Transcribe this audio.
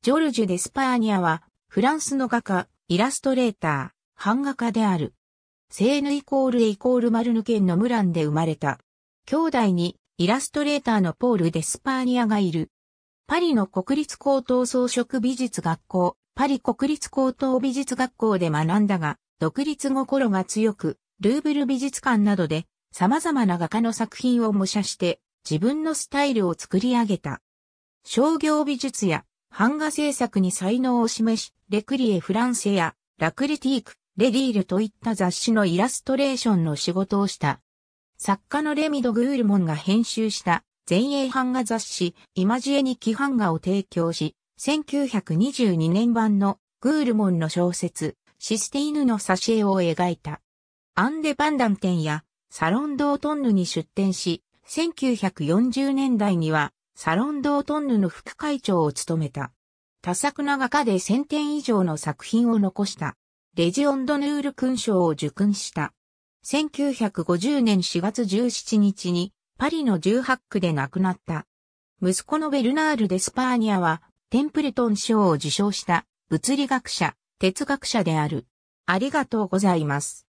ジョルジュ・デスパーニャは、フランスの画家、イラストレーター、版画家である。セーヌイコールエイコールマルヌ県のムランで生まれた。兄弟に、イラストレーターのポール・デスパーニャがいる。パリの国立高等装飾美術学校、パリ国立高等美術学校で学んだが、独立心が強く、ルーブル美術館などで、様々な画家の作品を模写して、自分のスタイルを作り上げた。商業美術や版画制作に才能を示し、レクリエ・フランセや、ラクリティーク、レディールといった雑誌のイラストレーションの仕事をした。作家のレミド・グールモンが編集した前衛版画雑誌、イマジエに規版画を提供し、1922年版のグールモンの小説、システィーヌの挿絵を描いた。アンデ・パンダン店やサロン・ドートンヌに出店し、1940年代にはサロンドートンヌの副会長を務めた。多作な画家で1000点以上の作品を残した。レジオンドヌール勲章を受勲した。1950年4月17日にパリの18区で亡くなった。息子のベルナール・デスパーニアはテンプルトン賞を受賞した物理学者、哲学者である。ありがとうございます。